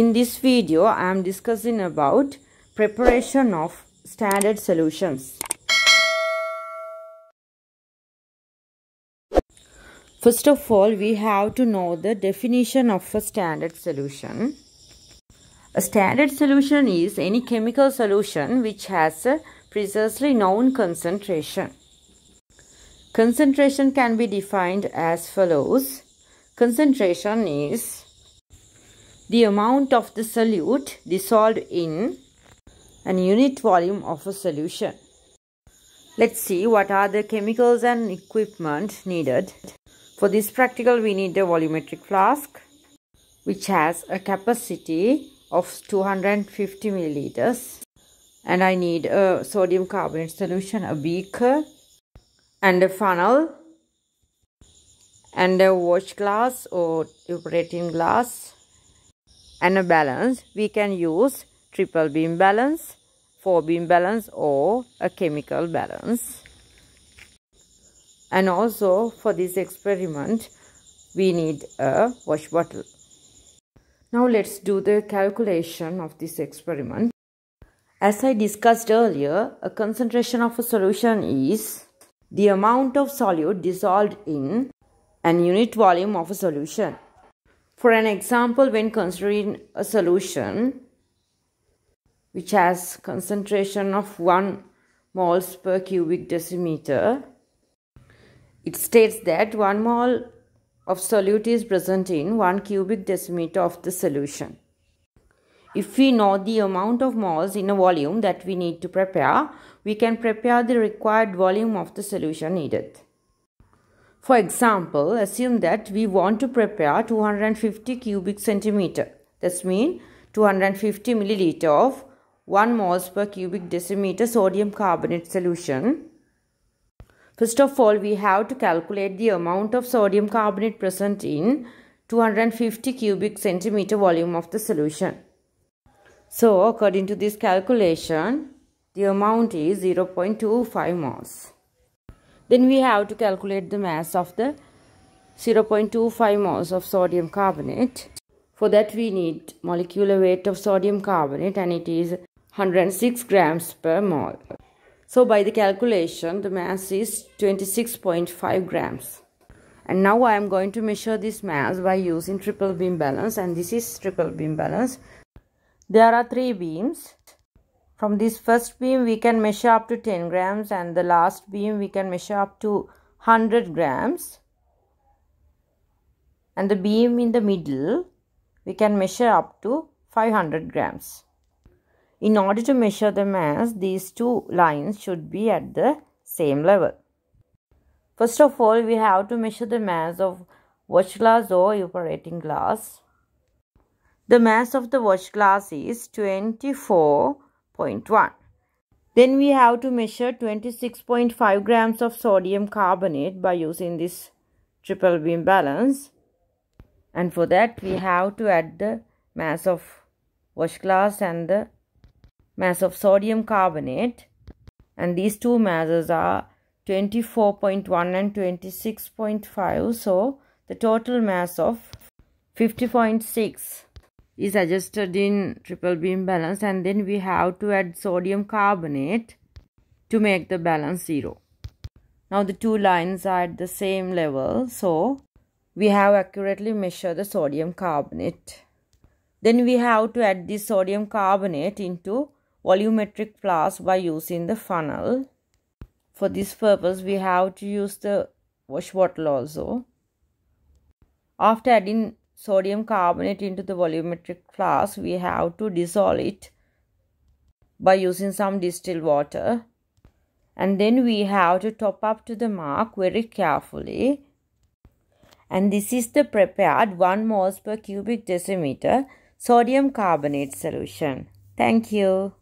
In this video, I am discussing about preparation of standard solutions. First of all, we have to know the definition of a standard solution. A standard solution is any chemical solution which has a precisely known concentration. Concentration can be defined as follows. Concentration is the amount of the solute dissolved in an unit volume of a solution. Let's see what are the chemicals and equipment needed. For this practical we need a volumetric flask which has a capacity of 250 milliliters and I need a sodium carbonate solution, a beaker and a funnel and a watch glass or operating glass and a balance, we can use triple beam balance, four beam balance or a chemical balance. And also for this experiment, we need a wash bottle. Now let's do the calculation of this experiment. As I discussed earlier, a concentration of a solution is the amount of solute dissolved in an unit volume of a solution. For an example, when considering a solution which has concentration of 1 moles per cubic decimeter, it states that 1 mole of solute is present in 1 cubic decimeter of the solution. If we know the amount of moles in a volume that we need to prepare, we can prepare the required volume of the solution needed. For example, assume that we want to prepare 250 cubic centimeter. That means 250 milliliter of 1 moles per cubic decimeter sodium carbonate solution. First of all, we have to calculate the amount of sodium carbonate present in 250 cubic centimeter volume of the solution. So, according to this calculation, the amount is 0.25 moles. Then we have to calculate the mass of the 0.25 moles of sodium carbonate. For that we need molecular weight of sodium carbonate and it is 106 grams per mole. So by the calculation the mass is 26.5 grams. And now I am going to measure this mass by using triple beam balance and this is triple beam balance. There are three beams from this first beam we can measure up to 10 grams and the last beam we can measure up to 100 grams. And the beam in the middle we can measure up to 500 grams. In order to measure the mass, these two lines should be at the same level. First of all, we have to measure the mass of watch glass or evaporating glass. The mass of the watch glass is 24 0.1. Then we have to measure 26.5 grams of sodium carbonate by using this triple beam balance. And for that we have to add the mass of wash glass and the mass of sodium carbonate. And these two masses are 24.1 and 26.5. So the total mass of 50.6 is adjusted in triple beam balance and then we have to add sodium carbonate to make the balance zero. Now the two lines are at the same level so we have accurately measured the sodium carbonate. Then we have to add the sodium carbonate into volumetric flask by using the funnel. For this purpose we have to use the wash bottle also. After adding sodium carbonate into the volumetric flask, we have to dissolve it by using some distilled water. And then we have to top up to the mark very carefully. And this is the prepared 1 moles per cubic decimeter sodium carbonate solution. Thank you.